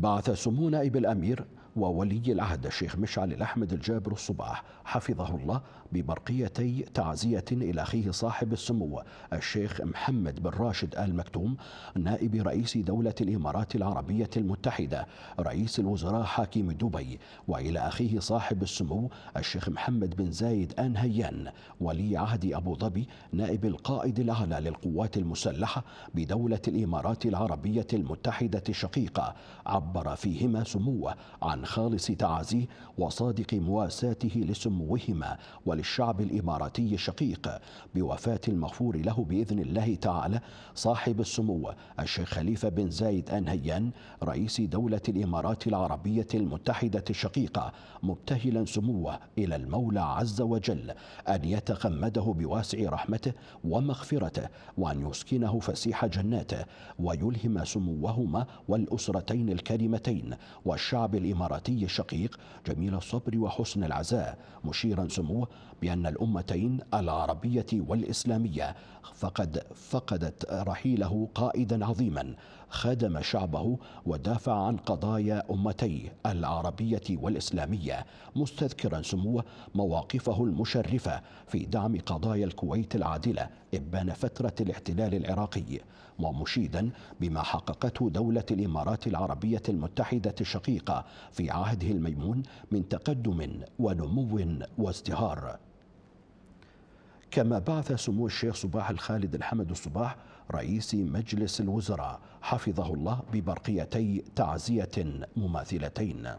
بعث سمو نائب الامير وولي العهد الشيخ مشعل الأحمد الجابر الصباح حفظه الله ببرقيتي تعزية إلى أخيه صاحب السمو الشيخ محمد بن راشد آل مكتوم نائب رئيس دولة الإمارات العربية المتحدة رئيس الوزراء حاكم دبي وإلى أخيه صاحب السمو الشيخ محمد بن زايد آن هيان ولي عهد أبو ظبي نائب القائد الأعلى للقوات المسلحة بدولة الإمارات العربية المتحدة الشقيقة عبر فيهما سموه عن خالص تعازيه وصادق مواساته لسموهما وللشعب الإماراتي الشقيق بوفاة المغفور له بإذن الله تعالى صاحب السمو الشيخ خليفة بن زايد آل هيان رئيس دولة الإمارات العربية المتحدة الشقيقة مبتهلا سموه إلى المولى عز وجل أن يتغمده بواسع رحمته ومغفرته وأن يسكنه فسيح جناته ويلهم سموهما والأسرتين الكريمتين والشعب الإماراتي الإماراتي الشقيق جميل الصبر وحسن العزاء مشيرا سموه بأن الأمتين العربية والإسلامية فقد فقدت رحيله قائدا عظيما خدم شعبه ودافع عن قضايا أمتيه العربية والإسلامية مستذكرا سموه مواقفه المشرفة في دعم قضايا الكويت العادلة إبان فترة الاحتلال العراقي ومشيدا بما حققته دولة الإمارات العربية المتحدة الشقيقة في عهده الميمون من تقدم ونمو وازدهار كما بعث سمو الشيخ صباح الخالد الحمد الصباح رئيس مجلس الوزراء حفظه الله ببرقيتي تعزية مماثلتين